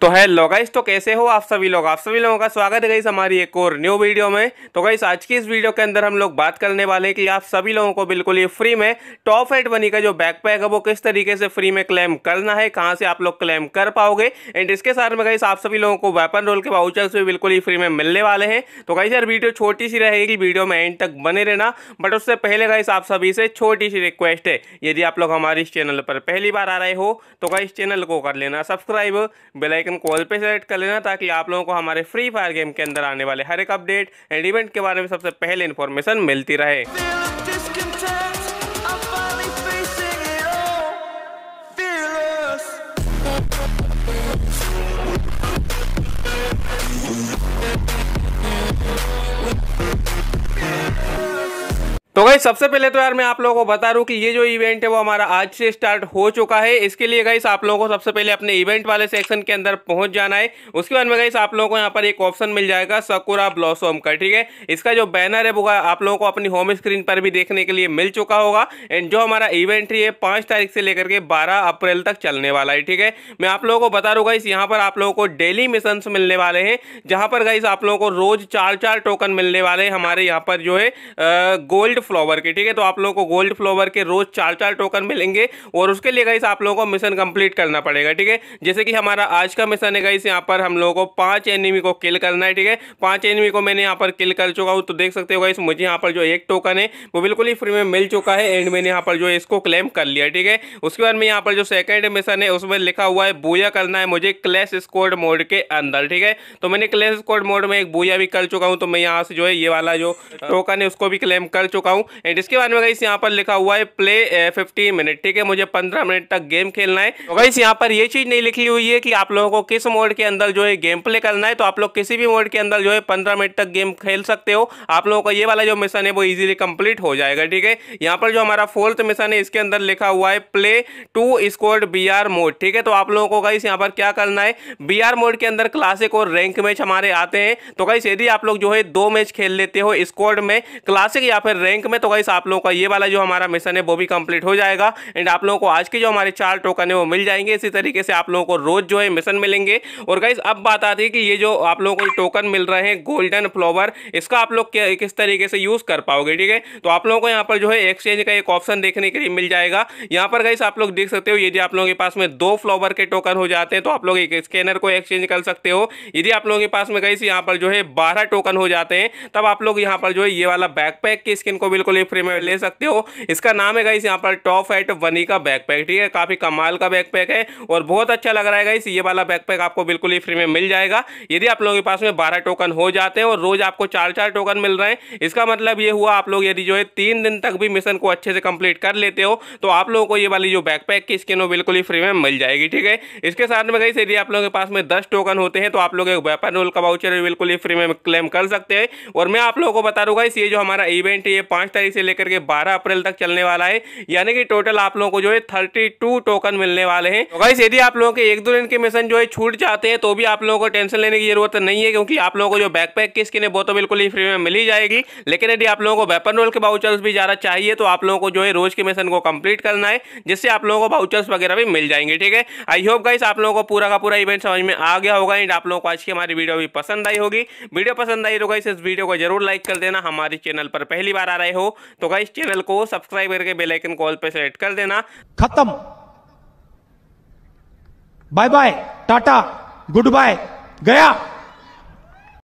तो है गाइस तो कैसे हो आप सभी लोग आप सभी लोगों का स्वागत है गाइस हमारी एक और न्यू वीडियो में तो गाइस आज की इस वीडियो के अंदर हम लोग बात करने वाले हैं कि आप सभी लोगों को बिल्कुल ये फ्री में टॉप एट बनी का जो बैकपैक है वो किस तरीके से फ्री में क्लेम करना है कहाँ से आप लोग क्लेम कर पाओगे एंड इसके साथ में गई आप सभी लोगों को वेपन रोल के वाउचर्स भी बिल्कुल ही फ्री में मिलने वाले हैं तो गाइस यार वीडियो छोटी सी रहेगी वीडियो में एंड तक बने रहना बट उससे पहले गई आप सभी से छोटी सी रिक्वेस्ट है यदि आप लोग हमारे इस चैनल पर पहली बार आ रहे हो तो गाइस चैनल को कर लेना सब्सक्राइब बेलाइक आइकन को ऑल पे सेलेक्ट कर लेना ताकि आप लोगों को हमारे फ्री फायर गेम के अंदर आने वाले हर एक अपडेट एंड इवेंट के बारे में सबसे पहले इन्फॉर्मेशन मिलती रहे गाइस सबसे पहले तो यार मैं आप लोगों को बता रूँ कि ये जो इवेंट है वो हमारा आज से स्टार्ट हो चुका है इसके लिए गाइस आप लोगों को सबसे पहले अपने इवेंट वाले सेक्शन के अंदर पहुंच जाना है उसके बाद में गाइस आप लोगों को यहाँ पर एक ऑप्शन मिल जाएगा सकुरा ब्लॉसोम का ठीक है इसका जो बैनर है वो आप लोगों को अपनी होम स्क्रीन पर भी देखने के लिए मिल चुका होगा एंड जो हमारा इवेंट है ये पाँच तारीख से लेकर के बारह अप्रैल तक चलने वाला है ठीक है मैं आप लोगों को बता रूँ गाइस यहाँ पर आप लोगों को डेली मिशन मिलने वाले हैं जहाँ पर गाइस आप लोगों को रोज चार चार टोकन मिलने वाले हैं हमारे यहाँ पर जो है गोल्ड फ्लॉवर फ्लोवर के ठीक है तो आप लोगों को गोल्ड फ्लोवर के रोज़ चार चार टोकन मिलेंगे और उसके लिए गाइस आप लोगों को मिशन कंप्लीट करना पड़ेगा ठीक है जैसे कि हमारा आज का मिशन है गाइस यहाँ पर हम लोगों को पांच एनिमी को किल करना है ठीक है पांच एनिमी को मैंने यहाँ पर किल कर चुका हूँ तो देख सकते हो गाइस मुझे यहाँ पर जो एक टोकन है वो बिल्कुल ही फ्री में मिल चुका है एंड मैंने यहाँ पर जो इसको क्लेम कर लिया ठीक है उसके बाद में यहाँ पर जो सेकेंड मिशन है उसमें लिखा हुआ है बूया करना है मुझे क्लैश स्कोड मोड के अंदर ठीक है तो मैंने क्लैश स्कोड मोड में एक बूया भी कर चुका हूँ तो मैं यहाँ से जो है ये वाला जो टोकन है उसको भी क्लेम कर चुका हूँ एंड इसके बाद में गई यहाँ पर लिखा हुआ है प्ले फिफ्टी मिनट ठीक है मुझे पंद्रह मिनट तक गेम खेलना है तो गई यहाँ पर ये चीज़ नहीं लिखी हुई है कि आप लोगों को किस मोड के अंदर जो है गेम प्ले करना है तो आप लोग किसी भी मोड के अंदर जो है पंद्रह मिनट तक गेम खेल सकते हो आप लोगों का ये वाला जो मिशन है वो ईजिली कंप्लीट हो जाएगा ठीक है यहाँ पर जो हमारा फोर्थ मिशन है इसके अंदर लिखा हुआ है play to scored B mode ठीक है तो आप लोगों को गई यहाँ पर क्या करना है बी मोड के अंदर क्लासिक और रैंक मैच हमारे आते हैं तो गई यदि आप लोग जो है दो मैच खेल लेते हो स्कोर्ड में क्लासिक या फिर रैंक में तो तो गाइस आप लोगों का ये वाला जो हमारा मिशन है वो भी कंप्लीट हो जाएगा एंड आप लोगों को आज के जो हमारे चार टोकन है वो मिल जाएंगे इसी तरीके से आप लोगों को रोज जो है मिशन मिलेंगे और गाइस अब बात आती है कि ये जो आप लोगों को टोकन मिल रहे हैं गोल्डन फ्लावर इसका आप लोग किस तरीके से यूज़ कर पाओगे ठीक है तो आप लोगों को यहाँ पर जो है एक्सचेंज का एक ऑप्शन देखने के लिए मिल जाएगा यहाँ पर गाइस आप लोग देख सकते हो यदि आप लोगों के पास में दो फ्लावर के टोकन हो जाते हैं तो आप लोग एक स्कैनर को एक्सचेंज कर सकते हो यदि आप लोगों के पास में गाइस यहाँ पर जो है बारह टोकन हो जाते हैं तब आप लोग यहाँ पर जो है ये वाला बैकपैक की स्किन को बिल्कुल फुली फ्री में ले सकते हो इसका नाम है गाइस यहाँ पर टॉप फाइट वनी का बैकपैक ठीक है काफ़ी कमाल का बैकपैक है और बहुत अच्छा लग रहा है गाइस ये वाला बैकपैक आपको बिल्कुल ही फ्री में मिल जाएगा यदि आप लोगों के पास में बारह टोकन हो जाते हैं और रोज़ आपको चार चार टोकन मिल रहे हैं इसका मतलब ये हुआ आप लोग यदि जो है तीन दिन तक भी मिशन को अच्छे से कंप्लीट कर लेते हो तो आप लोगों को ये वाली जो बैकपैक की स्किन वो बिल्कुल ही फ्री में मिल जाएगी ठीक है इसके साथ में गाइस यदि आप लोगों के पास में दस टोकन होते हैं तो आप लोग एक वेपन रोल का वाउचर बिल्कुल ही फ्री में क्लेम कर सकते हैं और मैं आप लोगों को बता दूंगा इस ये जो हमारा इवेंट है ये पांच तारीख मई से लेकर के बारह अप्रैल तक चलने वाला है यानी कि टोटल आप लोगों को जो है थर्टी टोकन मिलने वाले हैं तो गाइस यदि आप लोगों के एक दो दिन के मिशन जो है छूट जाते हैं तो भी आप लोगों को टेंशन लेने की जरूरत नहीं है क्योंकि आप लोगों को जो बैकपैक की स्किन है वो तो बिल्कुल ही फ्री में मिली जाएगी लेकिन यदि आप लोगों को वेपन रोल के बाउचर्स भी ज़्यादा चाहिए तो आप लोगों को जो है रोज के मिशन को कंप्लीट करना है जिससे आप लोगों को बाउचर्स वगैरह भी मिल जाएंगे ठीक है आई होप गाइस आप लोगों को पूरा का पूरा इवेंट समझ में आ गया होगा एंड आप लोगों को आज की हमारी वीडियो भी पसंद आई होगी वीडियो पसंद आई तो गाइस इस वीडियो को जरूर लाइक कर देना हमारे चैनल पर पहली बार आ रहे हो तो गाइस चैनल को सब्सक्राइब करके बेलाइकन कॉल पर सेलेक्ट कर देना खत्म bye bye tata good bye गया